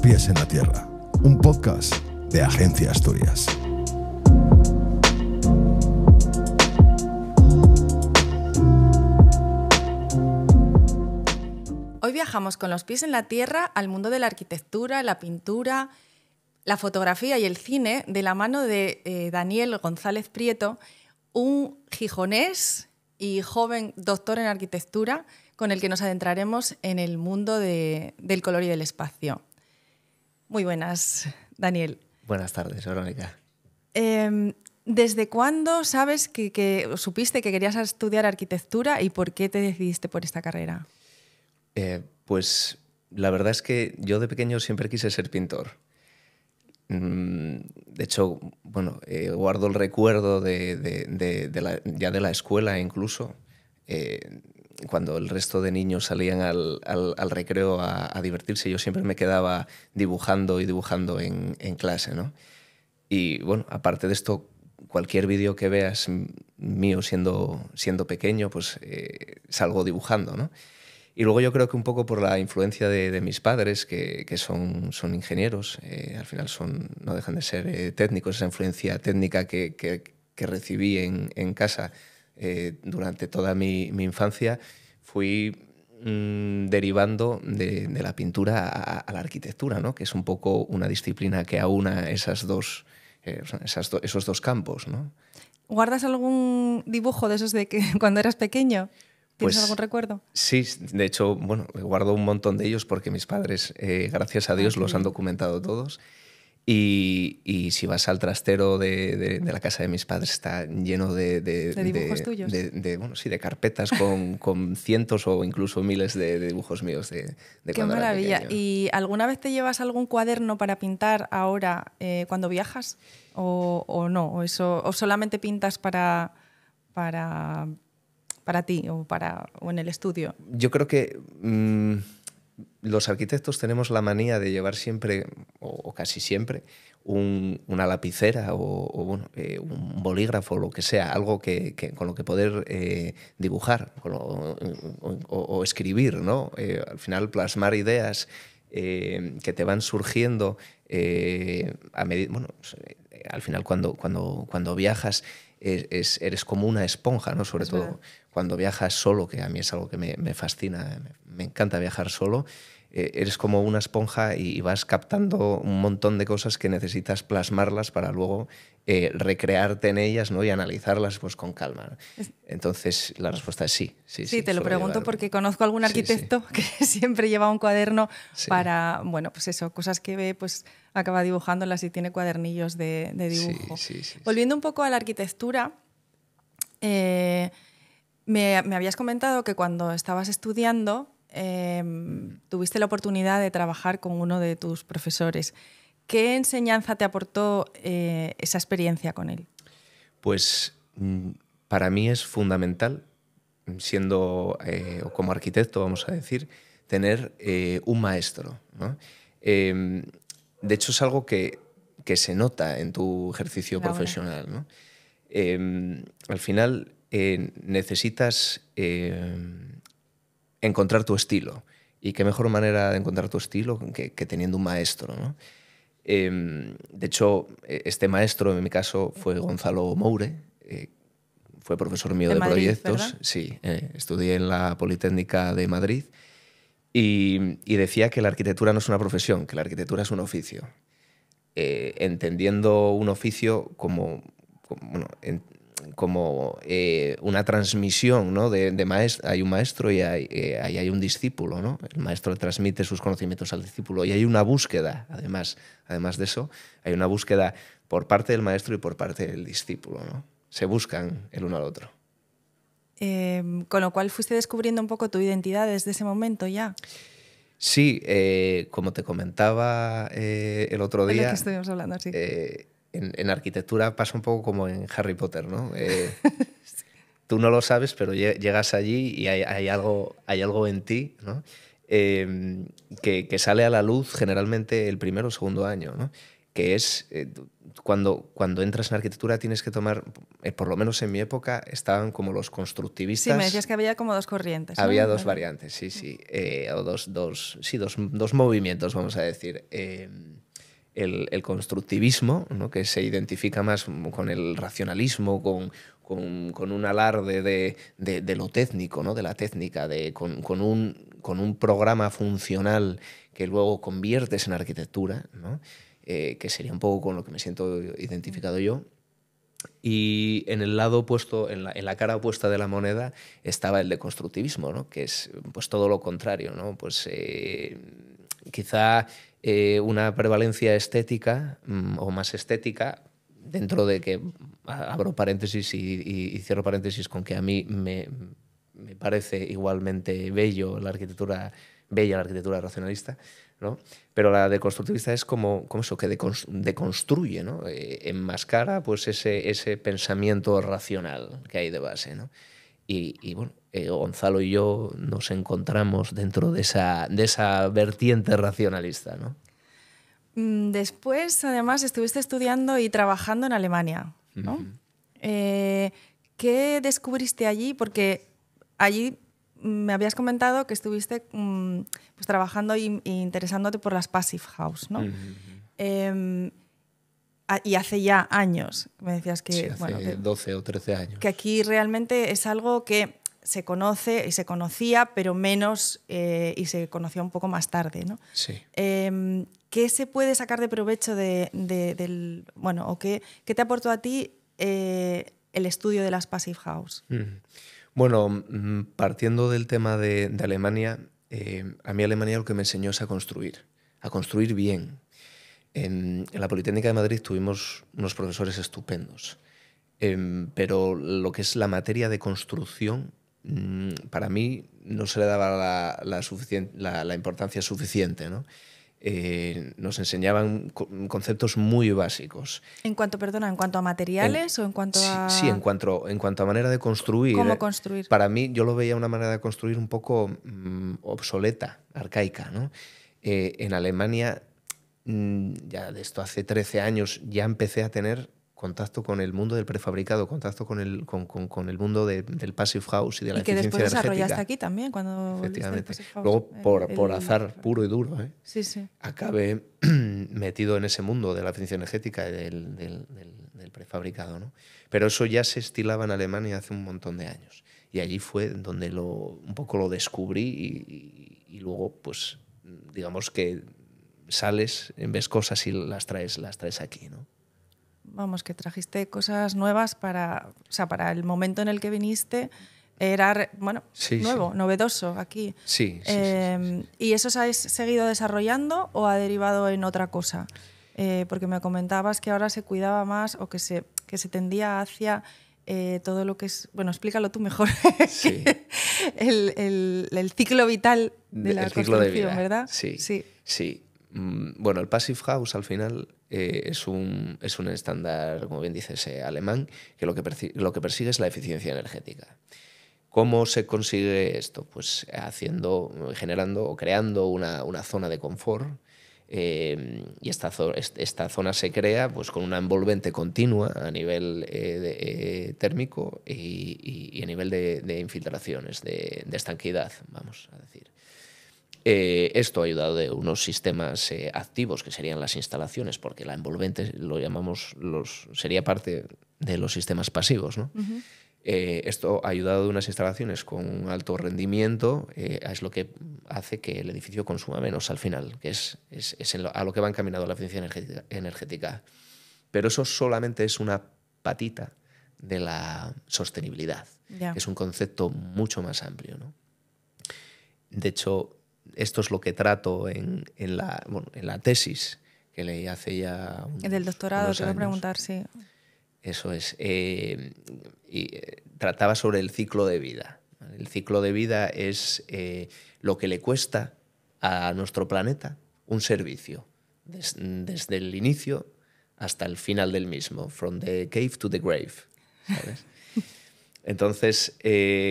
pies en la tierra, un podcast de Agencia Asturias. Hoy viajamos con los pies en la tierra al mundo de la arquitectura, la pintura, la fotografía y el cine de la mano de eh, Daniel González Prieto, un gijonés y joven doctor en arquitectura con el que nos adentraremos en el mundo del color y del espacio. Muy buenas, Daniel. Buenas tardes, Verónica. Em, ¿Desde cuándo sabes que, que, supiste que querías estudiar arquitectura y por qué te decidiste por esta carrera? Eh, pues la verdad es que yo de pequeño siempre quise ser pintor. Mm, de hecho, bueno, eh, guardo el recuerdo de, la, ya de la escuela incluso, eh, cuando el resto de niños salían al, recreo a, divertirse, yo siempre me quedaba dibujando y dibujando en, clase, ¿no? Y bueno, aparte de esto, cualquier vídeo que veas mío siendo, pequeño, pues eh, salgo dibujando, ¿no? Y luego yo creo que un poco por la influencia de, mis padres, que, son, ingenieros, eh, al final son, no dejan de ser eh, técnicos, esa influencia técnica que, recibí en casa, eh, durante toda mi, infancia, fui mm, derivando de, la pintura a, la arquitectura, ¿no? que es un poco una disciplina que aúna esas dos, eh, esos dos campos. ¿no? ¿Guardas algún dibujo de esos de que cuando eras pequeño? ¿Tienes pues algún recuerdo? Sí, de hecho, bueno, guardo un montón de ellos porque mis padres, eh, gracias a Dios, ah, los han documentado todos. Y, si vas al trastero de, la casa de mis padres, está lleno de. ¿De, dibujos sí, de carpetas con, cientos o incluso miles de, dibujos míos de, Qué maravilla. ¿Y alguna vez te llevas algún cuaderno para pintar ahora eh, cuando viajas? ¿O, no? O, eso, solamente pintas para, para, para ti o, para, o en el estudio? Yo creo que. Mm, los arquitectos tenemos la manía de llevar siempre, o, casi siempre, una lapicera o, eh, un bolígrafo o lo que sea, algo que, con lo que poder eh, dibujar o, escribir, ¿no? Eh, al final plasmar ideas que te van surgiendo a medida, bueno, pues, al final cuando, cuando, cuando viajas eres como una esponja, ¿no? Sobre todo cuando viajas solo, que a mí es algo que me, fascina, me, encanta viajar solo eh, eres como una esponja y vas captando un montón de cosas que necesitas plasmarlas para luego eh, recrearte en ellas ¿no? y analizarlas pues, con calma. Entonces, la respuesta es sí. Sí, sí, te lo pregunto porque conozco a algún arquitecto que siempre lleva un cuaderno para, bueno, pues eso, cosas que ve, pues acaba dibujándolas y tiene cuadernillos de, dibujo. Volviendo un poco a la arquitectura, eh, me habías comentado que cuando estabas estudiando Em, tuviste la oportunidad de trabajar con uno de tus profesores. ¿Qué enseñanza te aportó eh, esa experiencia con él? Pues mm, para mí es fundamental, siendo eh, o como arquitecto, vamos a decir, tener eh, un maestro. Em, de hecho, es algo que, se nota en tu ejercicio profesional. Em, al final necesitas encontrar tu estilo. Y qué mejor manera de encontrar tu estilo que, teniendo un maestro, ¿no? Em, de hecho, e, este maestro, en mi caso, fue Gonzalo Moure, eh, fue profesor mío de, proyectos. Sí, eh, estudié en la Politécnica de Madrid y, decía que la arquitectura no es una profesión, que la arquitectura es un oficio. Eh, entendiendo un oficio como, bueno, en, como eh, una transmisión, ¿no? De, hay un maestro y eh, hay, un discípulo, ¿no? El maestro transmite sus conocimientos al discípulo y hay una búsqueda, además, además de eso, hay una búsqueda por parte del maestro y por parte del discípulo, Se buscan el uno al otro. Em, con lo cual fuiste descubriendo un poco tu identidad desde ese momento ya. Sí, eh, como te comentaba el otro día. De estuvimos hablando, sí en, arquitectura pasa un poco como en Harry Potter, ¿no? Eh, tú no lo sabes, pero llegas allí y hay, algo, hay algo en ti, ¿no? Em, que, sale a la luz generalmente el primero o segundo año, ¿no? que es eh, cuando, cuando entras en arquitectura tienes que tomar, eh, por lo menos en mi época, estaban como los constructivistas. Sí, me decías que había como dos corrientes. Había dos variantes, sí, sí, o dos, dos, sí, dos, dos movimientos, vamos a decir. Em, el, constructivismo, que se identifica más con el racionalismo, con, un alarde de, lo técnico, de la técnica, de, con, un, programa funcional que luego conviertes en arquitectura, eh, que sería un poco con lo que me siento identificado yo. Y en el lado opuesto, en la, cara opuesta de la moneda, estaba el deconstructivismo, ¿no? que es pues, todo lo contrario. Pues, eh, quizá eh, una prevalencia estética mm, o más estética, dentro de que abro paréntesis y, cierro paréntesis con que a mí me, me, parece igualmente bello la arquitectura, bella la arquitectura racionalista, ¿no? pero la deconstructivista es como, como eso, que deconstruye, ¿no? Eh, enmascara pues ese, ese pensamiento racional que hay de base. ¿no? y, bueno, eh, Gonzalo y yo nos encontramos dentro de esa, de esa vertiente racionalista. ¿no? Mm, después, además, estuviste estudiando y trabajando en Alemania. ¿no? Eh, ¿Qué descubriste allí? Porque allí mm, me habías comentado que estuviste mm, pues, trabajando e interesándote por las Passive House. ¿no? Em, y hace ya años, me decías que... 12 o 13 años. Que aquí realmente es algo que se conoce y se conocía, pero menos eh, y se conocía un poco más tarde. ¿no? Sí. Em, ¿Qué se puede sacar de provecho del. Bueno, qué, te aportó a ti eh, el estudio de las Passive House? Mm. Bueno, mm, partiendo del tema de, Alemania, eh, a mí Alemania lo que me enseñó es a construir, a construir bien. En, en la Politécnica de Madrid tuvimos unos profesores estupendos. Em, pero lo que es la materia de construcción Mm, para mí no se le daba la, importancia suficiente. Eh, nos enseñaban conceptos muy básicos. En cuanto, perdona, en cuanto a materiales o en cuanto a... Sí, en cuanto, a manera de construir. ¿Cómo eh, construir? Para mí yo lo veía una manera de construir un poco mm, obsoleta, arcaica. Eh, en Alemania, mm, ya de esto hace 13 años, ya empecé a tener contacto con el mundo del prefabricado, contacto con el, con, con, el mundo del passive house y de la energética. y que después desarrollaste aquí también cuando Efectivamente. Luego, por, por azar puro y duro, ¿eh? acabé metido en ese mundo de la eficiencia energética y del, del, prefabricado. ¿no? Pero eso ya se estilaba en Alemania hace un montón de años. Y allí fue donde lo, un poco lo descubrí y, y luego, pues, digamos que sales, ves cosas y las traes, las traes aquí, ¿no? vamos, que trajiste cosas nuevas para, para el momento en el que viniste. Era, bueno, nuevo, novedoso aquí. Sí, em, ¿Y eso se ha seguido desarrollando o ha derivado en otra cosa? Eh, porque me comentabas que ahora se cuidaba más o que se, se tendía hacia eh, todo lo que es. Bueno, explícalo tú mejor. Sí. el, ciclo vital de la de vida. ¿verdad? Sí. sí. Mm, bueno, el Passive House al final eh, es, un, es, un, estándar, como bien dices, ese eh, alemán, que lo que, persigue es la eficiencia energética. ¿Cómo se consigue esto? Pues haciendo, generando o creando una, zona de confort. Em, y esta, zona se crea pues, con una envolvente continua a nivel eh, térmico y, a nivel de, infiltraciones, de, de estanquidad, vamos a decir. Eh, esto esto ayudado de unos sistemas eh, activos que serían las instalaciones, porque la envolvente lo llamamos los sería parte de los sistemas pasivos, ¿no? Eh, ha esto ayudado de unas instalaciones con alto rendimiento es lo que hace que el edificio consuma menos al final, que es, es, a lo que va encaminado la eficiencia energética, Pero eso solamente es una patita de la sostenibilidad, es un concepto mucho más amplio. De hecho, esto es lo que trato en, la, tesis que leí hace ya. Unos, Del doctorado, te a preguntar, sí. Eso es. Eh, y, eh, trataba sobre el ciclo de vida. El ciclo de vida es eh, lo que le cuesta a nuestro planeta un servicio, desde el inicio hasta el final del mismo, from the cave to the grave. Entonces,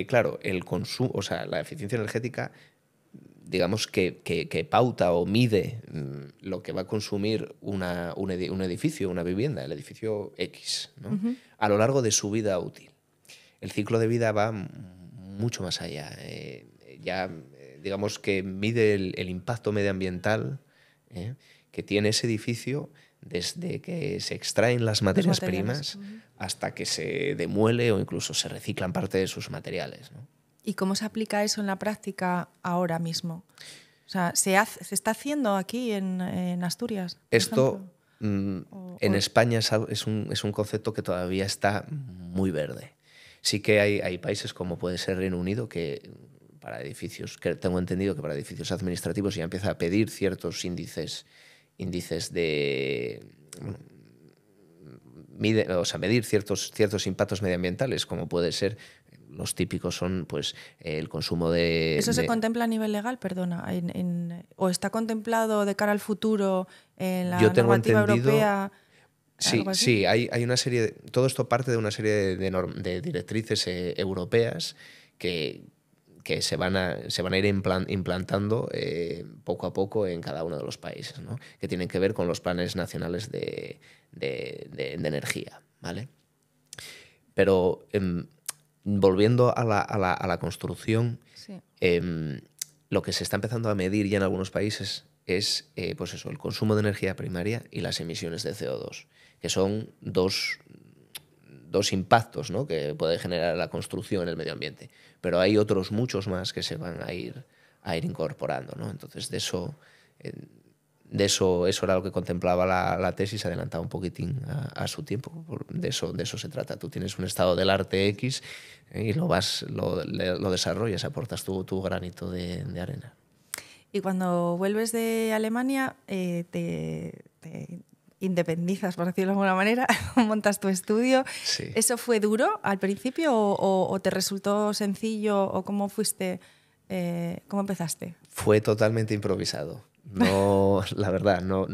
claro, el consumo, o sea, la eficiencia energética digamos, que, pauta o mide mm, lo que va a consumir un, edificio, una vivienda, el edificio X, a lo largo de su vida útil. El ciclo de vida va mucho más allá. Eh, ya, eh, digamos, que mide el, impacto medioambiental ¿eh? que tiene ese edificio desde que se extraen las materias primas hasta que se demuele o incluso se reciclan parte de sus materiales. ¿Y cómo se aplica eso en la práctica ahora mismo? O sea, ¿se, está haciendo aquí en, Asturias? Esto mm, en España es, un, concepto que todavía está muy verde. Sí que hay, hay países como puede ser Reino Unido que para edificios, que tengo entendido que para edificios administrativos ya empieza a pedir ciertos índices, índices de... mide, o sea, medir ciertos, ciertos impactos medioambientales, como puede ser los típicos son pues el consumo de... ¿Eso se contempla a nivel legal, perdona? ¿O está contemplado de cara al futuro en la Yo normativa europea? Sí, sí, hay, hay, una serie, todo esto parte de una serie de, directrices eh, europeas que, que se van a, se van a ir implantando eh, poco a poco en cada uno de los países, que tienen que ver con los planes nacionales de, energía. ¿vale? Pero em, volviendo a la, construcción, em, lo que se está empezando a medir ya en algunos países es eh, pues eso, el consumo de energía primaria y las emisiones de CO2, que son dos, impactos que puede generar la construcción en el medio ambiente. Pero hay otros muchos más que se van a ir, a ir incorporando. Entonces, de eso, de eso, eso era lo que contemplaba la, la tesis, adelantaba un poquitín a, su tiempo. De eso, de eso se trata. Tú tienes un estado del arte X eh, y lo, vas, lo, desarrollas, aportas tu, tu granito de, arena. Y cuando vuelves de Alemania, eh, te, independizas, por decirlo de alguna manera, montas tu estudio. ¿Eso fue duro al principio o, te resultó sencillo o cómo fuiste, eh, cómo empezaste? Fue totalmente improvisado. No, la verdad, no,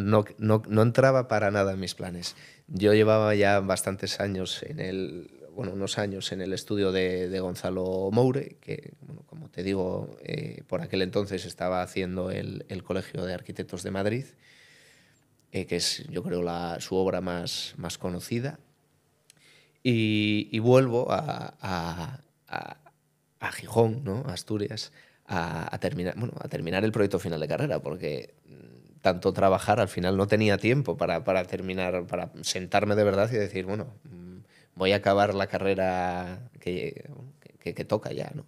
entraba para nada en mis planes. Yo llevaba ya bastantes años en el, bueno, unos años en el estudio de, Gonzalo Moure, que, como te digo, eh, por aquel entonces estaba haciendo el, Colegio de Arquitectos de Madrid, eh, que es, yo creo, la, su obra más, más conocida. Y, vuelvo a, a, a, a Gijón, ¿no? Asturias a, terminar, a terminar el proyecto final de carrera, porque mm, tanto trabajar al final no tenía tiempo para, terminar, para sentarme de verdad y decir, bueno, mm, voy a acabar la carrera que, toca ya, ¿no?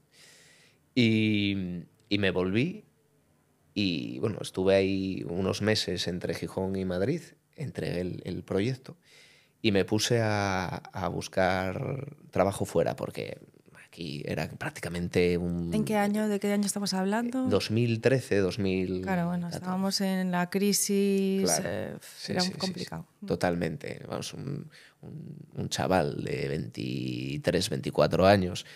Y, me volví y bueno, estuve ahí unos meses entre Gijón y Madrid, entre el, proyecto y me puse a, a, buscar trabajo fuera porque y era prácticamente un... ¿En qué año, de qué año estamos hablando? 2013, eh, 2000... Claro, bueno, estábamos en la crisis, eh, era complicado. Totalmente, vamos, un, chaval de 23, 24 años,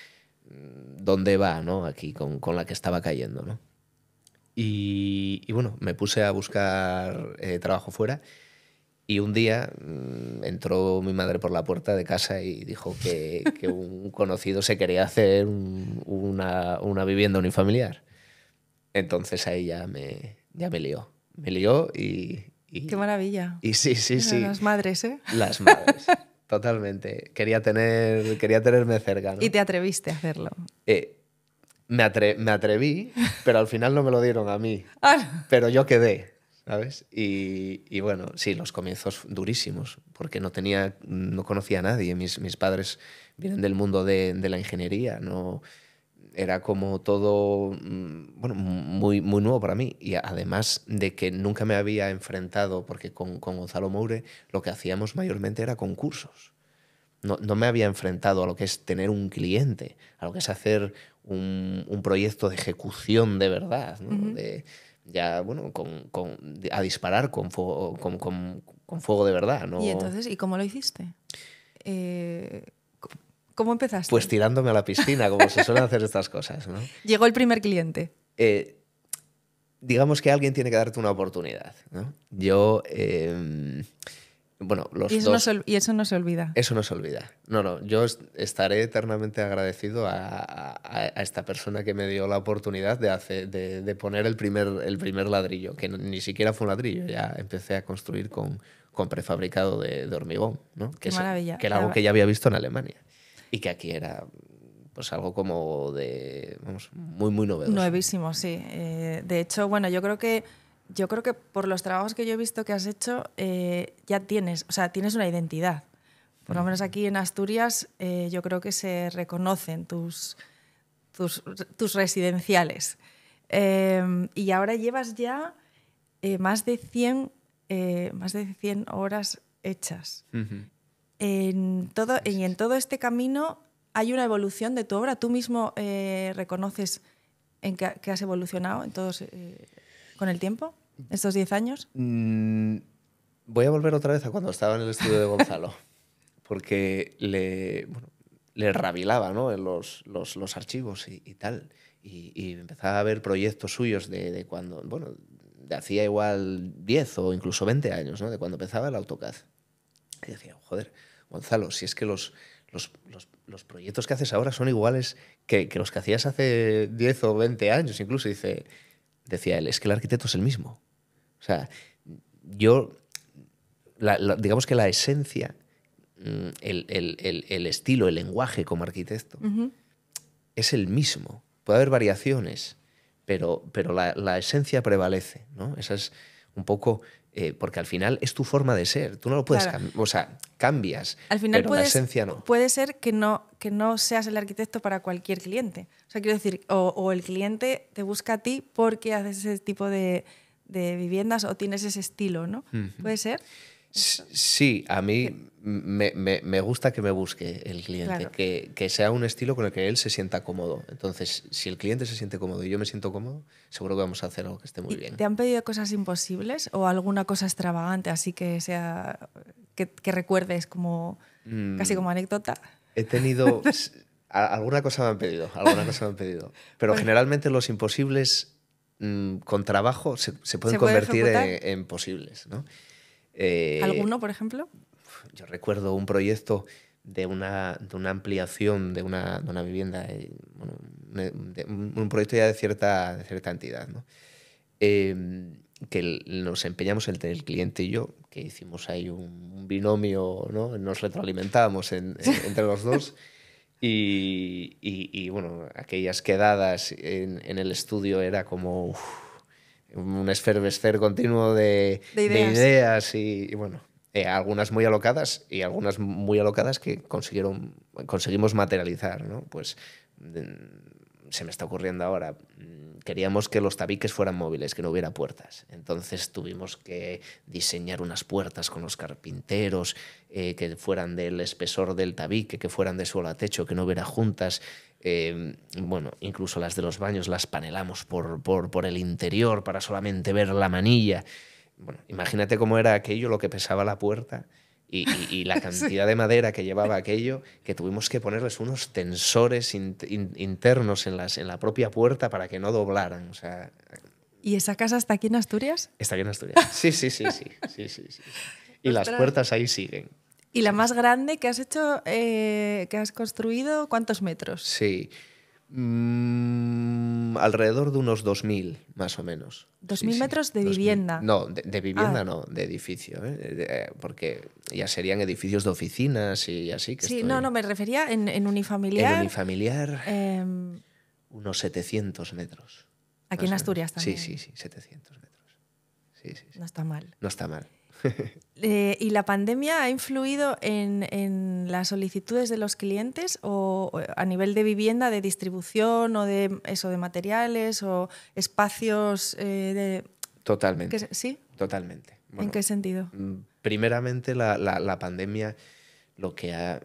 mm, ¿dónde va, no? Aquí con, con la que estaba cayendo, ¿no? Y, bueno, me puse a buscar eh, trabajo fuera y un día mm, entró mi madre por la puerta de casa y dijo que, un conocido se quería hacer una, vivienda unifamiliar. Entonces ahí ya me, ya me lió. Me lió y... ¡Qué maravilla! Y sí, sí, sí. Las madres, ¿eh? Las madres. totalmente. Quería, tener, quería tenerme cerca. ¿Y te atreviste a hacerlo? Eh, me, me, atreví, pero al final no me lo dieron a mí. Ah, pero yo quedé. ¿sabes? Y, bueno, sí, los comienzos durísimos, porque no tenía, no conocía a nadie. Mis, mis padres vienen del mundo de, de, la ingeniería, no era como todo, mm, bueno, muy, muy nuevo para mí. Y además de que nunca me había enfrentado, porque con, con Gonzalo Moure lo que hacíamos mayormente era concursos. No, no, me había enfrentado a lo que es tener un cliente, a lo que es hacer un, un proyecto de ejecución de verdad, de, ya, bueno, a disparar con fuego, con, fuego de verdad. ¿no? ¿Y entonces, ¿y cómo lo hiciste? Eh, ¿Cómo empezaste? Pues tirándome a la piscina, como se suelen hacer estas cosas. ¿no? Llegó el primer cliente. Eh, digamos que alguien tiene que darte una oportunidad. ¿no? Yo. Em, bueno, y eso, no se, olvida. Eso no se olvida. No, no, yo estaré eternamente agradecido a, esta persona que me dio la oportunidad de, poner el primer, ladrillo, que ni siquiera fue un ladrillo, ya empecé a construir con, prefabricado de, hormigón, que, Es, que era algo que ya había visto en Alemania y que aquí era pues algo como de, vamos, muy, muy novedoso. Nuevísimo, sí. Eh, de hecho, bueno, yo creo que yo creo que por los trabajos que yo he visto que has hecho, eh, ya tienes, o sea, tienes una identidad. Por lo menos aquí en Asturias, eh, yo creo que se reconocen tus, tus, residenciales. Eh, y ahora llevas ya más, de 100, más de 100 horas hechas. todo, y en todo este camino hay una evolución de tu obra. Tú mismo reconoces en que, has evolucionado en todos, con el tiempo estos 10 años? Mm, voy a volver otra vez a cuando estaba en el estudio de Gonzalo, porque le, rabilaba ¿no? en los, archivos y, tal. Y, empezaba a ver proyectos suyos de, cuando, bueno, de hacía igual 10 o incluso 20 años, ¿no? de cuando empezaba el AutoCAD. Y decía, joder, Gonzalo, si es que los, proyectos que haces ahora son iguales que, los que hacías hace 10 o 20 años, incluso. Dice, decía él, es que el arquitecto es el mismo. O sea, yo, digamos que la esencia, mm, el, estilo, el lenguaje como arquitecto, es el mismo. Puede haber variaciones, pero, pero la, esencia prevalece. ¿no? Esa es un poco eh, porque al final es tu forma de ser, tú no lo puedes cambiar. o sea, cambias, al final pero la esencia no. Puede ser que no, que no seas el arquitecto para cualquier cliente. O sea, quiero decir, o el cliente te busca a ti porque haces ese tipo de, de viviendas o tienes ese estilo, ¿no? ¿Puede ser? sí, a mí me, gusta que me busque el cliente, que, sea un estilo con el que él se sienta cómodo. Entonces, si el cliente se siente cómodo y yo me siento cómodo, seguro que vamos a hacer algo que esté muy bien. ¿Te han pedido cosas imposibles o alguna cosa extravagante así que sea que, recuerdes como mm. casi como anécdota? He tenido alguna cosa me han pedido, alguna cosa me han pedido, pero pues generalmente los imposibles Mm, con trabajo se, pueden convertir e, en, posibles. ¿no? Eh, ¿Alguno, por ejemplo? Yo recuerdo un proyecto de una, de una ampliación de una, vivienda, eh, un proyecto ya de cierta, de cierta entidad. Em, que nos empeñamos entre el cliente y yo, que hicimos ahí un, binomio, ¿no? nos retroalimentábamos entre los dos. Y, bueno, aquellas quedadas en, el estudio era como un esfervescer continuo de, ideas, y, bueno, eh, algunas muy alocadas y algunas muy alocadas que consiguieron, conseguimos materializar, ¿no? Pues mm, se me está ocurriendo ahora mm, queríamos que los tabiques fueran móviles, que no hubiera puertas. Entonces tuvimos que diseñar unas puertas con los carpinteros, eh, que fueran del espesor del tabique, que fueran de suelo a techo, que no hubiera juntas. Eh, bueno, incluso las de los baños las panelamos por, por el interior para solamente ver la manilla. Bueno, imagínate cómo era aquello, lo que pesaba la puerta y, la cantidad de madera que llevaba aquello, que tuvimos que ponerles unos tensores internos en, las, en la propia puerta para que no doblaran. O sea, eh. ¿Y esa casa está aquí en Asturias? Está aquí en Asturias. Sí, sí, sí, sí. sí, sí, Y pues las puertas ahí siguen. ¿Y la más grande que has hecho, eh, que has construido, cuántos metros? Sí, Mm, alrededor de unos 2.000, más o menos. ¿2.000 mil metros de vivienda? No, de, vivienda ah. no, de edificio. ¿eh? porque ya serían edificios de oficinas y así. Que sí, no, no, me refería en, unifamiliar. En unifamiliar, em, unos 700 metros. Aquí en Asturias también. Sí, sí, sí, 700 metros. no está mal. No está mal. Eh, ¿Y la pandemia ha influido en, las solicitudes de los clientes o, a nivel de vivienda, de distribución o de eso de materiales o espacios eh, Totalmente. ¿Sí? Totalmente. ¿En qué sentido? Mm, primeramente la, pandemia lo que ha,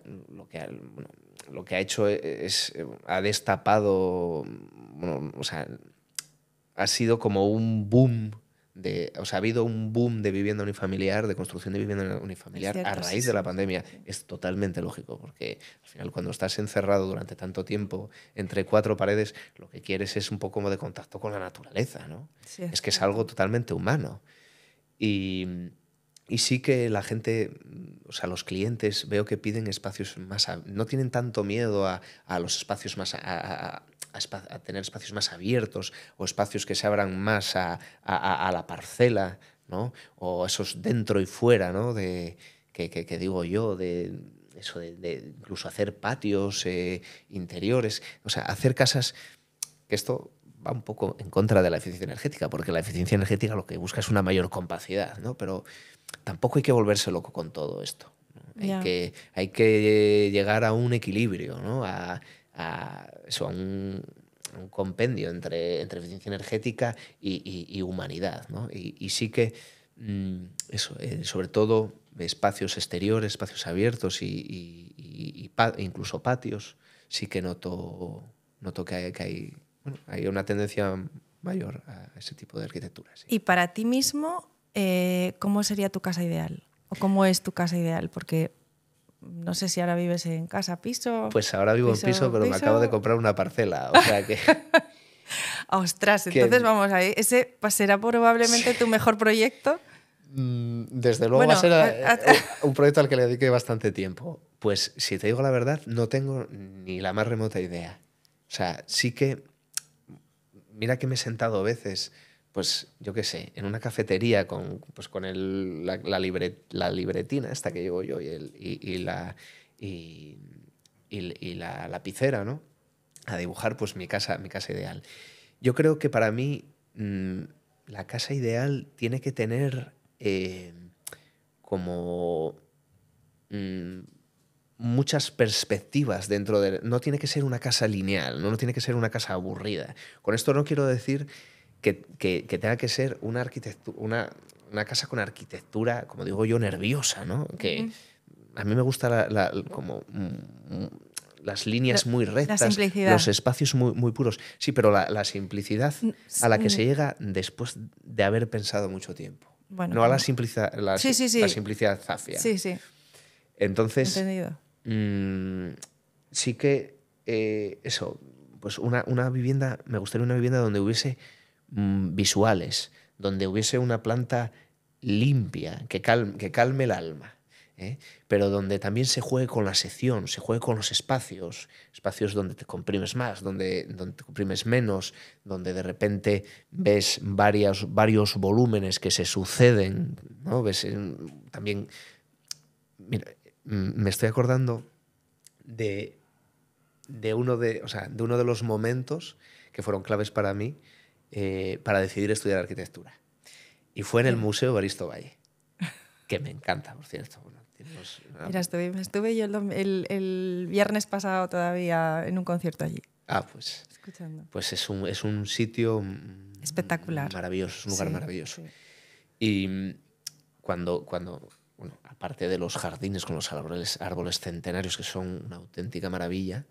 lo hecho e, es, ha destapado, o sea, ha sido como un boom o sea, ha habido un boom de vivienda unifamiliar, de construcción de vivienda unifamiliar a raíz de la pandemia. Es totalmente lógico, porque al final cuando estás encerrado durante tanto tiempo entre cuatro paredes, lo que quieres es un poco como de contacto con la naturaleza, ¿no? es que es algo totalmente humano. Y y sí que la gente, o sea, los clientes veo que piden espacios más, no tienen tanto miedo a, a los espacios más, a, a, tener espacios más abiertos o espacios que se abran más a, la parcela, ¿no? O esos dentro y fuera, ¿no? De, que, que, digo yo, de eso, de, incluso hacer patios eh, interiores, o sea, hacer casas, que esto va un poco en contra de la eficiencia energética, porque la eficiencia energética lo que busca es una mayor compacidad, ¿no? Pero tampoco hay que volverse loco con todo esto. Hay, que, hay que llegar a un equilibrio, ¿no? a, un, compendio entre, eficiencia energética y, humanidad. Y, sí que, mm, eh, sobre todo espacios exteriores, espacios abiertos y, incluso patios, sí que noto, noto que hay, que hay, una tendencia mayor a ese tipo de arquitecturas. ¿Y para ti mismo eh, ¿cómo sería tu casa ideal? ¿O cómo es tu casa ideal? Porque no sé si ahora vives en casa, piso. Pues ahora vivo en piso, pero me acabo de comprar una parcela. O sea que. Ostras, entonces vamos ahí. Ese será probablemente tu mejor proyecto. Mm, desde luego va a ser eh, un proyecto al que le dediqué bastante tiempo. Pues si te digo la verdad, no tengo ni la más remota idea. O sea, sí que. Mira que me he sentado a veces pues yo qué sé, en una cafetería con, pues, la, libretina esta que llevo yo y, el, la, y, lapicera, ¿no? A dibujar pues mi casa, mi casa ideal. Yo creo que para mí mm, la casa ideal tiene que tener eh, como mm, muchas perspectivas dentro de... No tiene que ser una casa lineal, no tiene que ser una casa aburrida. Con esto no quiero decir que, tenga que ser una, una, una, casa con arquitectura, como digo yo, nerviosa, ¿no? Que a mí me gusta como mm, las líneas muy rectas, los espacios muy, muy puros. Sí, pero la, simplicidad mm, a la que se llega después de haber pensado mucho tiempo. no a la simplicidad, la, simplicidad zafia. Sí, sí. Entonces, mm, sí que eh, eso, pues una, vivienda, me gustaría una vivienda donde hubiese Mm, visuales, donde hubiese una planta limpia, que calme, el alma, ¿eh? pero donde también se juegue con la sección, se juegue con los espacios, espacios donde te comprimes más, donde, te comprimes menos, donde de repente ves varios volúmenes que se suceden, ¿no? Eh, también... Mira, mm, me estoy acordando de, uno de uno de los momentos que fueron claves para mí, eh, para decidir estudiar arquitectura. Y fue en el mm. Museo Baristo Valle, que me encanta, por cierto. Bueno, Mira, estuve, estuve yo el, el, viernes pasado todavía en un concierto allí. Ah, pues. Escuchando. Pues es un, es un sitio. Espectacular. Maravilloso, es un lugar maravilloso. Y cuando, cuando bueno, aparte de los jardines con los árboles, árboles centenarios, que son una auténtica maravilla,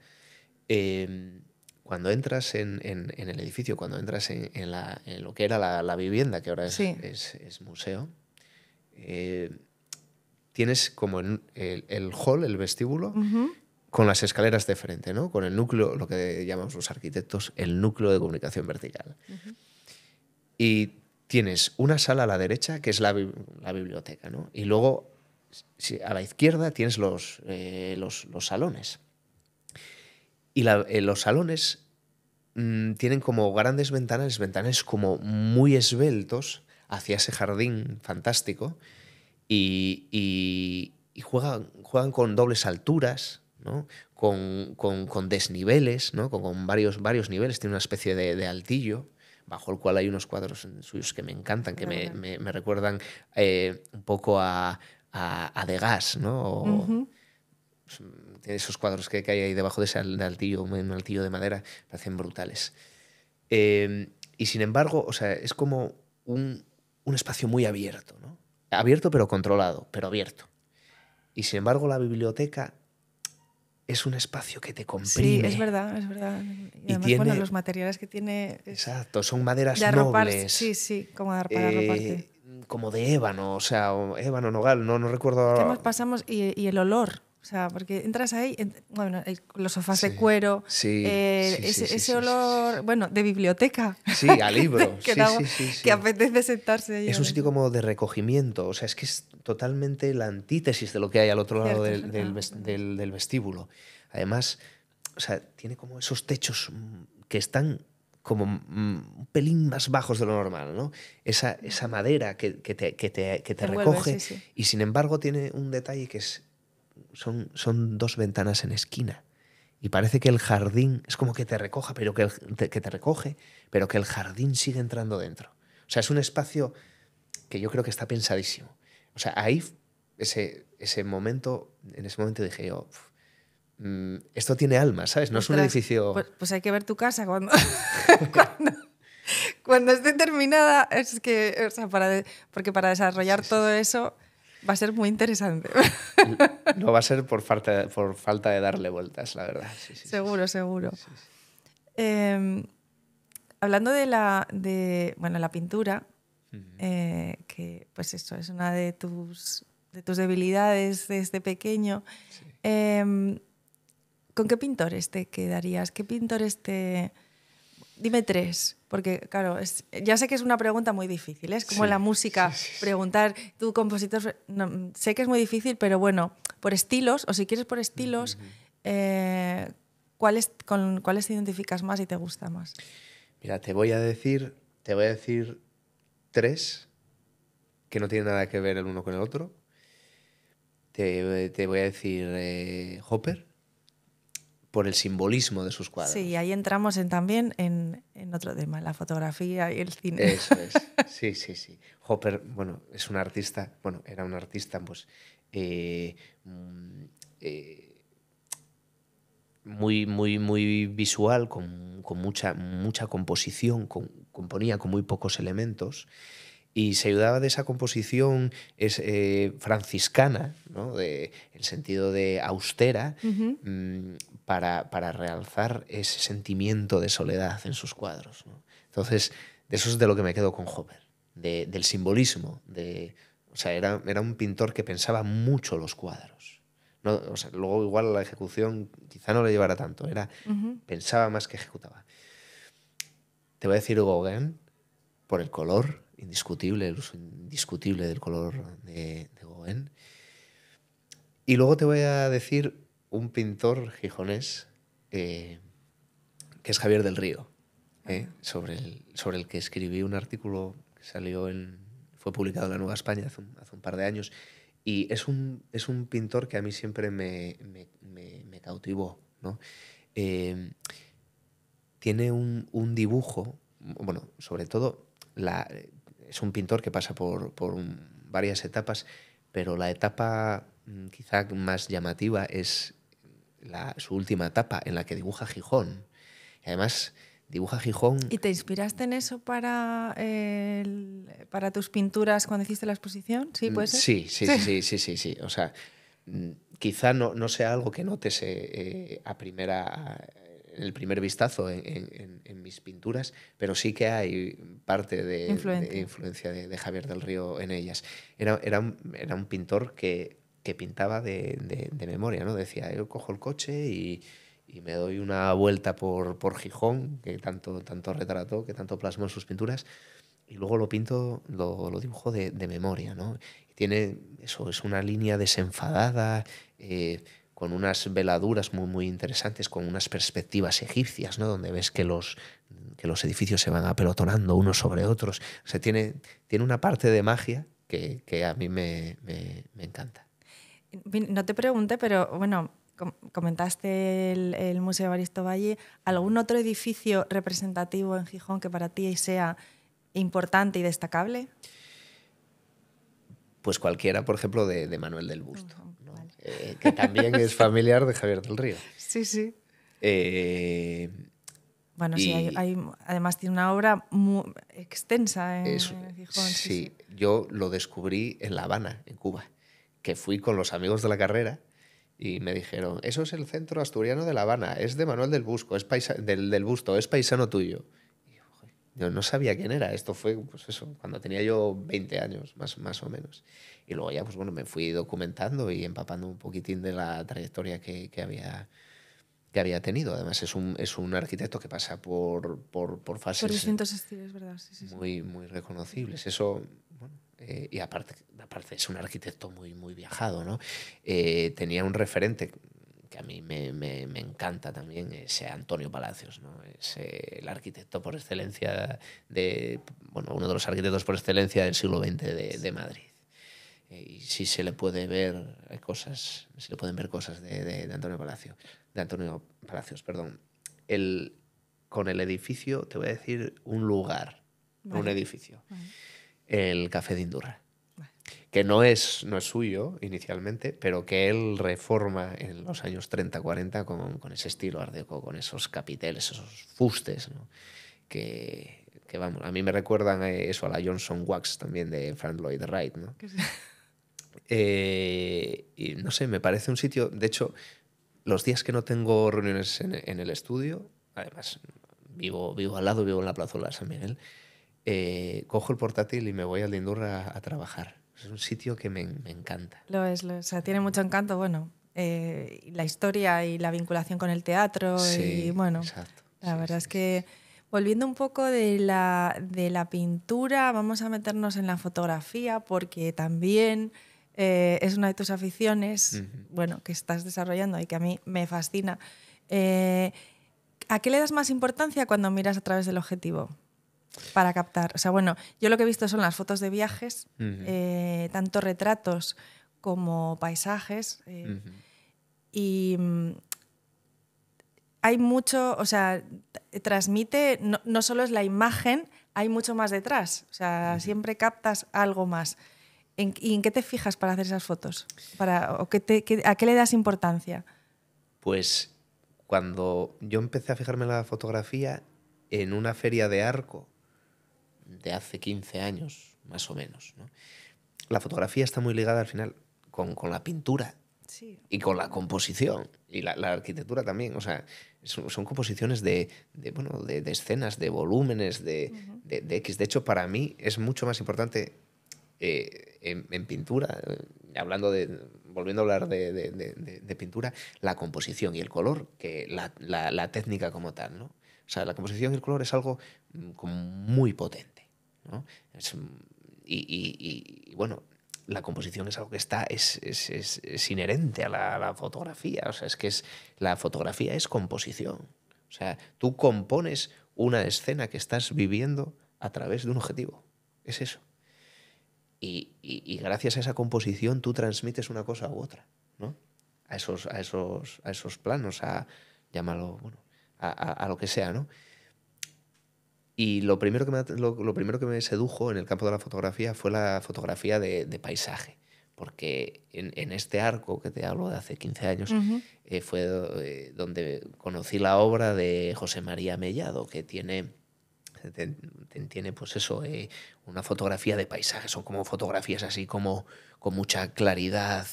em, cuando entras en, el edificio, cuando entras en, lo que era la, vivienda, que ahora es, museo, eh, tienes como el, hall, el vestíbulo, con las escaleras de frente, con el núcleo, lo que llamamos los arquitectos, el núcleo de comunicación vertical. Y tienes una sala a la derecha, que es la, biblioteca, ¿no? y luego a la izquierda tienes los eh, salones. Y eh, los salones mm, tienen como grandes ventanas, ventanas como muy esbeltos hacia ese jardín fantástico y, juegan, juegan con dobles alturas, ¿no? Con, con, desniveles, ¿no? con, varios, varios niveles, tiene una especie de, altillo bajo el cual hay unos cuadros suyos que me encantan, que me, recuerdan eh, un poco a, a, Gas, Degas, ¿no? esos cuadros que, hay ahí debajo de ese altillo, un altillo de madera, parecen brutales. Em, y sin embargo, o sea, es como un, un espacio muy abierto, ¿no? Abierto pero controlado, pero abierto. Y sin embargo, la biblioteca es un espacio que te comprime. Sí, es verdad, es verdad. Y, además, los materiales que tiene. Exacto, son maderas de nobles. Sí, sí, como de eh, Como de ébano, o sea, ébano, nogal, no, no recuerdo. pasamos, y, y el olor, o sea, porque entras ahí, bueno, los sofás de cuero, ese, olor, bueno, de biblioteca. Sí, a libro. que, sí. que apetece sentarse ahí. Es un sitio como de recogimiento, o sea, es que es totalmente la antítesis de lo que hay al otro lado del, del, vestíbulo. Además, o sea, tiene como esos techos mm, que están como mm, un pelín más bajos de lo normal, ¿no? Esa, esa madera que, que te, que te, recoge y sin embargo tiene un detalle que es son, dos ventanas en esquina. Y parece que el jardín es como que te recoja, pero que, que recoge, pero que el jardín sigue entrando dentro. O sea, es un espacio que yo creo que está pensadísimo. O sea, ahí ese, momento, en ese momento dije yo, mm, esto tiene alma, ¿sabes? No es un edificio... Pues, pues, hay que ver tu casa cuando, cuando, esté terminada. Es que, para porque para desarrollar todo eso Va a ser muy interesante. No va a ser por falta, por falta de darle vueltas, la verdad. seguro, seguro. Em, hablando de la, bueno, la pintura, eh, que pues eso es una de tus, de tus debilidades desde pequeño, em, ¿con qué pintores te quedarías? ¿Qué pintores te, Dime tres, porque claro, ya sé que es una pregunta muy difícil, ¿eh? es como la música, preguntar, tu compositor, sé que es muy difícil, pero bueno, por estilos, o si quieres por estilos, eh, ¿cuáles, ¿con cuáles te identificas más y te gusta más? Mira, te voy a decir, te voy a decir tres que no tienen nada que ver el uno con el otro. Te, voy a decir eh, Hopper, por el simbolismo de sus cuadros. Sí, ahí entramos también en, otro tema, la fotografía y el cine. Eso es, sí, sí, sí. Hopper, bueno, es un artista, bueno, era un artista, pues, eh, mm, eh, muy, muy, muy visual, con, mucha, mucha composición, componía con muy pocos elementos y se ayudaba de esa composición eh, franciscana, ¿no? de, el sentido de austera, mm, para, para, realzar ese sentimiento de soledad en sus cuadros. Entonces, de eso es de lo que me quedo con Hopper, del simbolismo. De, o sea, era, era un pintor que pensaba mucho los cuadros. No, o sea, luego igual la ejecución quizá no le llevara tanto, era pensaba más que ejecutaba. Te voy a decir Gauguin por el color, indiscutible, el uso indiscutible del color de, de Y luego te voy a decir un pintor gijonés eh, que es Javier del Río, eh, sobre, el, sobre el que escribí un artículo que salió en, fue publicado en la Nueva España hace un, par de años. Y es un, es un pintor que a mí siempre me, cautivó. Eh, tiene un, un, dibujo, bueno, sobre todo la, es un pintor que pasa por, varias etapas, pero la etapa mm, quizá más llamativa es la, su última etapa en la que dibuja Gijón. además, dibuja Gijón. ¿Y te inspiraste en eso para, para tus pinturas cuando hiciste la exposición? Sí, puede mm, Sí, sí, sí, sí, sí, sí, O sea, mm, quizá no, no sea algo que notes eh, eh, a primera el primer vistazo en, mis pinturas, pero sí que hay parte de, influencia de, Javier del Río en ellas. Era, era, un, era un pintor que, pintaba de, memoria, ¿no? Decía, yo cojo el coche y, me doy una vuelta por, por Gijón, que tanto, tanto retrató, que tanto plasmó en sus pinturas, y luego lo pinto, lo, lo dibujo de, memoria, ¿no? tiene, eso, es una línea desenfadada. Eh, con unas veladuras muy, muy interesantes, con unas perspectivas egipcias, ¿no? donde ves que los, los edificios se van apelotonando unos sobre otros. O sea, tiene, tiene una parte de magia que, a mí me, encanta. No te pregunté, pero bueno, comentaste el, Museo Evaristo ¿Algún otro edificio representativo en Gijón que para ti sea importante y destacable? Pues cualquiera, por ejemplo, de, Manuel del Busto. Eh, que también es familiar de Javier del Río. Sí, sí. Eh, bueno, además tiene una obra muy extensa Sí, yo lo descubrí en La Habana, en Cuba, que fui con los amigos de la carrera y me dijeron, eso es el centro asturiano de La Habana, es de Manuel del Busco, es del Busto, es paisano tuyo. Yo no sabía quién era. Esto fue, pues eso, cuando tenía yo 20 años, más, más o menos. Y luego ya, pues bueno, me fui documentando y empapando un poquitín de la trayectoria que, había que había tenido. Además, es un, es un arquitecto que pasa por, por, por fases. ¿eh? ¿verdad? Sí, sí, Muy, muy reconocibles. Eso, eh, y aparte, aparte, es un arquitecto muy, muy viajado, ¿no? Eh, tenía un referente a mí me, encanta también, ese eh, Antonio Palacios, ¿no? Es eh, el arquitecto por excelencia de, bueno, uno de los arquitectos por excelencia del siglo XX de, Madrid. Eh, y sí se le puede ver cosas, se le pueden ver cosas de, Antonio Palacios, de Antonio Palacios, perdón. El, con el edificio, te voy a decir un lugar, un edificio. El Café de Indurra que no es, no es suyo inicialmente, pero que él reforma en los años 30-40 con, ese estilo ardeco con esos capiteles, esos fustes, que, vamos, a mí me recuerdan eh, eso a la Johnson Wax también de Frank Lloyd Wright. ¿no? Eh, y no sé, me parece un sitio, de hecho, los días que no tengo reuniones en, el estudio, además vivo, vivo al lado, vivo en la Plaza de eh, cojo el portátil y me voy al de a trabajar. Es un sitio que me, encanta. Lo es, O sea, tiene mucho encanto, bueno, eh, la historia y la vinculación con el teatro. y bueno, exacto. la verdad es que volviendo un poco de la, pintura, vamos a meternos en la fotografía porque también... Eh, es una de tus aficiones, bueno, que estás desarrollando y que a mí me fascina. Eh, ¿A qué le das más importancia cuando miras a través del objetivo? para captar. O sea, bueno, yo lo que he visto son las fotos de viajes, eh, tanto retratos como paisajes. Eh, y mm, hay mucho, o sea, transmite, no, solo es la imagen, hay mucho más detrás. O sea, siempre captas algo más. ¿Y en qué te fijas para hacer esas fotos? Para, ¿A qué le das importancia? Pues cuando yo empecé a fijarme en la fotografía, en una feria de arco, de hace 15 años, más o menos. La fotografía está muy ligada al final con, la pintura y con la composición y la, arquitectura también. O sea, son, composiciones de, de bueno, de, de, escenas, de volúmenes, de, X. De hecho, para mí es mucho más importante eh, en, pintura, eh, hablando de, volviendo a hablar de, pintura, la composición y el color que la, técnica como tal. ¿no? O sea, la composición y el color es algo mm, muy potente. Mm, y, bueno, la composición es algo que está, es, inherente a la, fotografía. O sea, es que es, la fotografía es composición. O sea, tú compones una escena que estás viviendo a través de un objetivo. Es eso. Y, gracias a esa composición tú transmites una cosa u otra, ¿no? A esos, a esos, a esos planos, a llámalo, a lo que sea, ¿no? Y lo primero, que me, lo, primero que me sedujo en el campo de la fotografía fue la fotografía de, paisaje, porque en, este arco que te hablo de hace 15 años eh, fue eh, donde conocí la obra de José María Mellado, que tiene tiene pues eso, eh, una fotografía de paisaje, son como fotografías así como con mucha claridad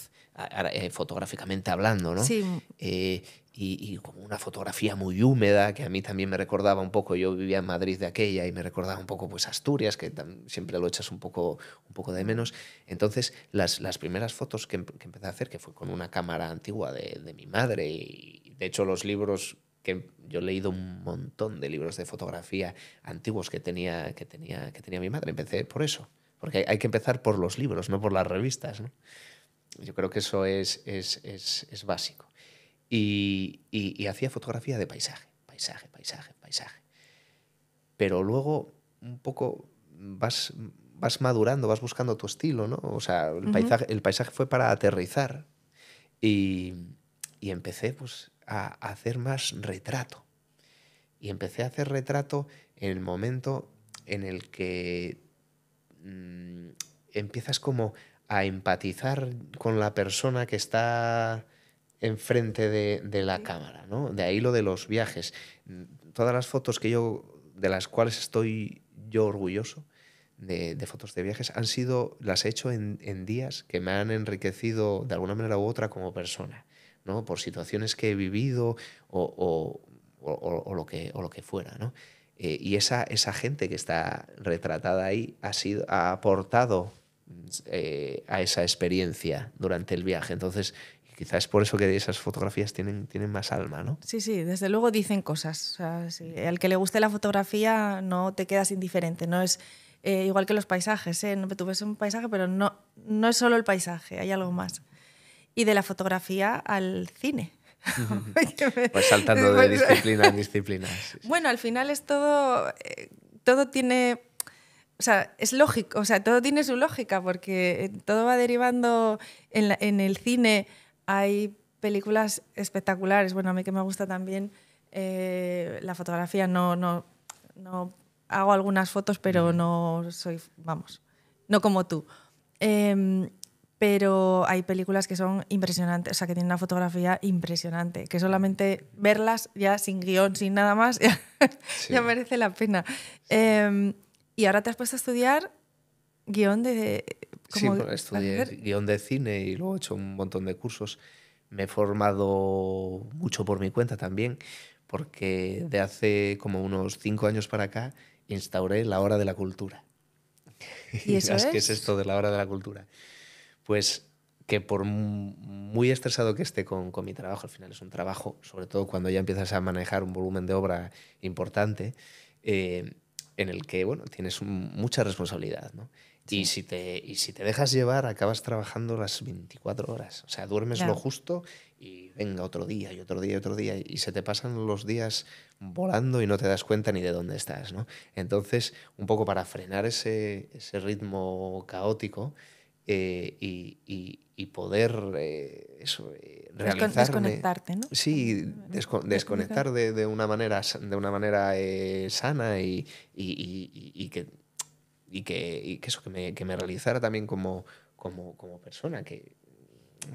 fotográficamente hablando, ¿no? y, y, una fotografía muy húmeda que a mí también me recordaba un poco, yo vivía en Madrid de aquella y me recordaba un poco pues Asturias, que siempre lo echas un poco, un poco de menos. Entonces las, las primeras fotos que, empecé a hacer, que fue con una cámara antigua de, de mi madre, y de hecho los libros que yo he leído un montón de libros de fotografía antiguos que tenía, que tenía, que tenía mi madre, empecé por eso, porque hay, que empezar por los libros, no por las revistas. Yo creo que eso es, es, es, es básico y, hacía fotografía de paisaje, paisaje, paisaje, paisaje. Pero luego un poco vas, vas madurando, vas buscando tu estilo, ¿no? O sea, el, paisaje, el paisaje fue para aterrizar y, y empecé pues, a, hacer más retrato. Y empecé a hacer retrato en el momento en el que mm, empiezas como a empatizar con la persona que está enfrente de, de la cámara, ¿no? De ahí lo de los viajes. Todas las fotos que yo, de las cuales estoy yo orgulloso, de, fotos de viajes han sido, las he hecho en, días que me han enriquecido de alguna manera u otra como persona, ¿no? Por situaciones que he vivido o, o, lo, que, fuera, ¿no? Eh, y esa, esa gente que está retratada ahí ha, sido, ha aportado eh, a esa experiencia durante el viaje. Entonces, quizás es por eso que esas fotografías tienen, tienen más alma, ¿no? Sí, sí, desde luego dicen cosas. al que le guste la fotografía no te quedas indiferente, no es eh, igual que los paisajes, ¿eh? Tú ves un paisaje, pero no, no es solo el paisaje, hay algo más. Y de la fotografía al cine. pues saltando de pues- disciplina en disciplina. Bueno, al final es todo, eh, todo tiene, o sea, es lógico, o sea, todo tiene su lógica porque eh, todo va derivando en, en el cine hay películas espectaculares. Bueno, a mí que me gusta también eh, la fotografía, no, no, no hago algunas fotos, pero no soy, vamos, no como tú. Em, pero hay películas que son impresionantes, o sea, que tienen una fotografía impresionante, que solamente verlas ya sin guión, sin nada más, ya, merece la pena. Em, y ahora te has puesto a estudiar guión de... Eh, sí, estudié guión de cine y luego he hecho un montón de cursos. Me he formado mucho por mi cuenta también, porque de hace como unos cinco años para acá instauré la hora de la cultura. ¿Y eso es? ¿Qué es esto de la hora de la cultura? Pues que por muy estresado que esté con, con, mi trabajo, al final es un trabajo, sobre todo cuando ya empiezas a manejar un volumen de obra importante, eh, en el que bueno, tienes mucha responsabilidad. ¿no? Y, si te, y si te dejas llevar, acabas trabajando las 24 horas. O sea, duermes lo justo y venga otro día y otro día y otro día. Y se te pasan los días volando y no te das cuenta ni de dónde estás. ¿no? Entonces, un poco para frenar ese, ritmo caótico eh, y, poder eh, eh Desconectarte, ¿no? Sí, desconectar de, una manera, de una manera eh, sana y, y que y que, eso, que me, realizara también como, persona, que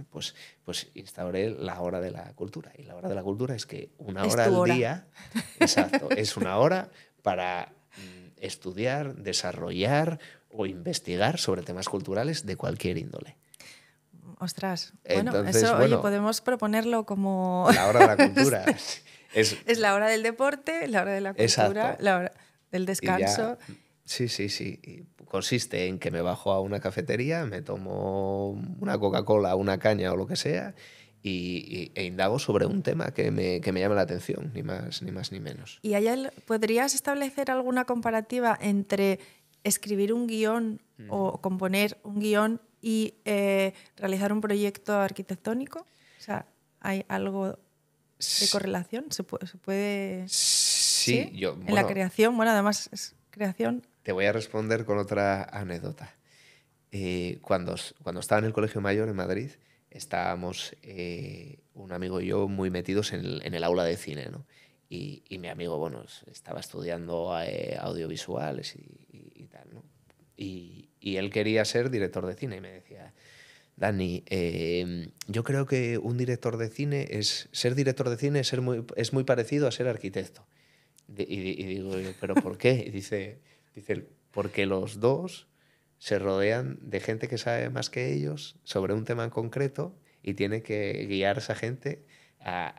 pues, pues instauré la hora de la cultura. Y la hora de la cultura es que una hora al día, exacto, es una hora para mm, estudiar, desarrollar o investigar sobre temas culturales de cualquier índole. Ostras, bueno, eso podemos proponerlo como... La hora de la cultura. es, la hora del deporte, la hora de la cultura, la hora del descanso. Sí, sí, sí. Consiste en que me bajo a una cafetería, me tomo una Coca-Cola, una caña o lo que sea y, e indago sobre un tema que me, que llama la atención, ni más ni, más, ni menos. ¿Y podrías establecer alguna comparativa entre escribir un guión mm. o componer un guión y eh, realizar un proyecto arquitectónico? O sea, ¿hay algo de correlación? ¿Se puede...? Sí, Yo, en la creación, bueno, además es creación te voy a responder con otra anécdota. Eh, cuando, cuando estaba en el Colegio Mayor en Madrid, estábamos eh, un amigo y yo muy metidos en el, aula de cine, ¿no? Y, mi amigo, bueno, estaba estudiando eh, audiovisuales y, y, tal, ¿no? Y, él quería ser director de cine y me decía, Dani, em, yo creo que un director de cine es, ser director de cine es, ser muy, es muy parecido a ser arquitecto. y digo, pero ¿por qué? Y dice Dice, porque los dos se rodean de gente que sabe más que ellos sobre un tema en concreto y tiene que guiar a esa gente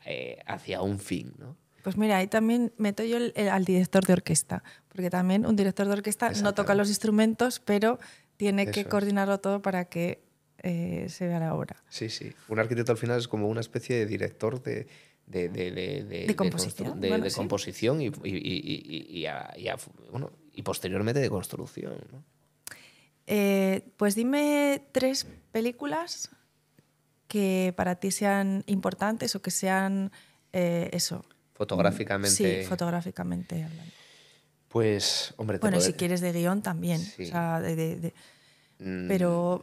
eh, hacia un fin, ¿no? Pues mira, ahí también meto yo al director de orquesta, porque también un director de orquesta no toca los instrumentos, pero tiene que coordinarlo todo para que eh, se vea la obra. Sí, sí. Un arquitecto al final es como una especie de director de, de, de, de composición, composición, y, y, y, y a, bueno, y posteriormente de construcción. Eh, pues dime tres películas que para ti sean importantes o que sean eh, eso. Fotográficamente. Sí, fotográficamente hablando. Pues, hombre, Bueno, si quieres de guión también. Pero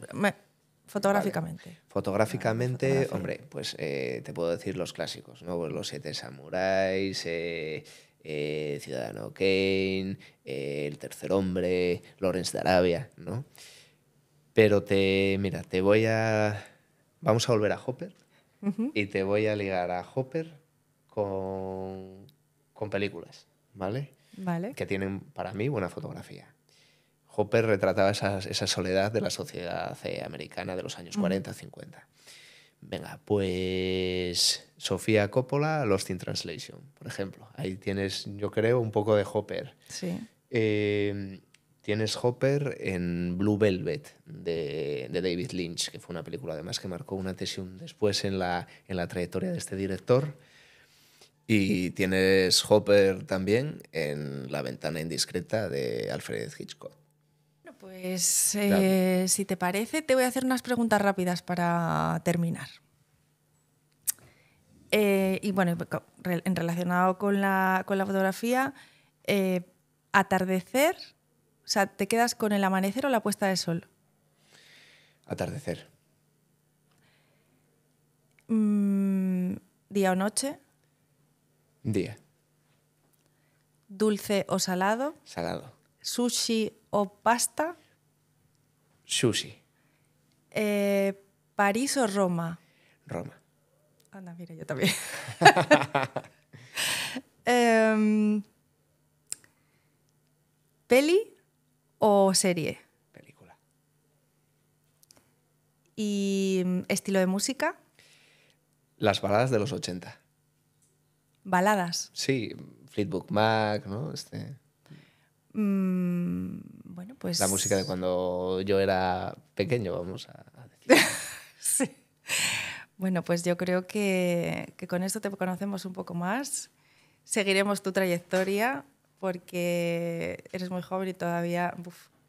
fotográficamente. Fotográficamente, hombre, pues eh, te puedo decir los clásicos, ¿no? Pues los siete samuráis, eh, Ciudadano Kane, eh, El Tercer Hombre, Lawrence de Arabia, ¿no? Pero te, mira, te voy a... Vamos a volver a Hopper y te voy a ligar a Hopper con, películas, ¿vale? Vale. Que tienen para mí buena fotografía. Hopper retrataba esa soledad de la sociedad americana de los años 40, 50. Venga, pues Sofía Coppola, Lost in Translation, por ejemplo. Ahí tienes, yo creo, un poco de Hopper. Sí. Em, tienes Hopper en Blue Velvet de, David Lynch, que fue una película además que marcó una tesión después en la, en la trayectoria de este director. Y tienes Hopper también en La ventana indiscreta de Alfred Hitchcock. Pues eh, si te parece, te voy a hacer unas preguntas rápidas para terminar. Eh, y bueno, en relacionado con la, fotografía, eh, atardecer, o sea, ¿te quedas con el amanecer o la puesta de sol? Atardecer. Mm, ¿Día o noche? Día. ¿Dulce o salado? Salado. ¿Sushi o pasta? Sushi. Eh, ¿París o Roma? Roma. Anda, mira, yo también. Em, ¿Peli o serie? Película. ¿Y mm, estilo de música? Las baladas de los 80. ¿Baladas? Sí, Fleetwood Mac, ¿no? Este... Mm, bueno, pues... La música de cuando yo era pequeño, vamos a, decir. sí. Bueno, pues yo creo que, con esto te conocemos un poco más. Seguiremos tu trayectoria porque eres muy joven y todavía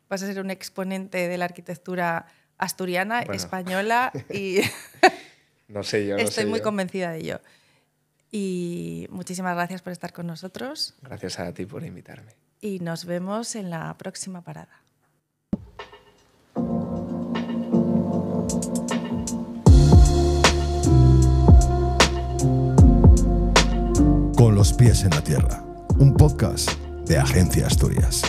vas a ser un exponente de la arquitectura asturiana, española y... no sé yo. No Estoy muy convencida de ello. Y muchísimas gracias por estar con nosotros. Gracias a ti por invitarme y nos vemos en la próxima parada. Con los pies en la tierra, un podcast de Agencia Asturias.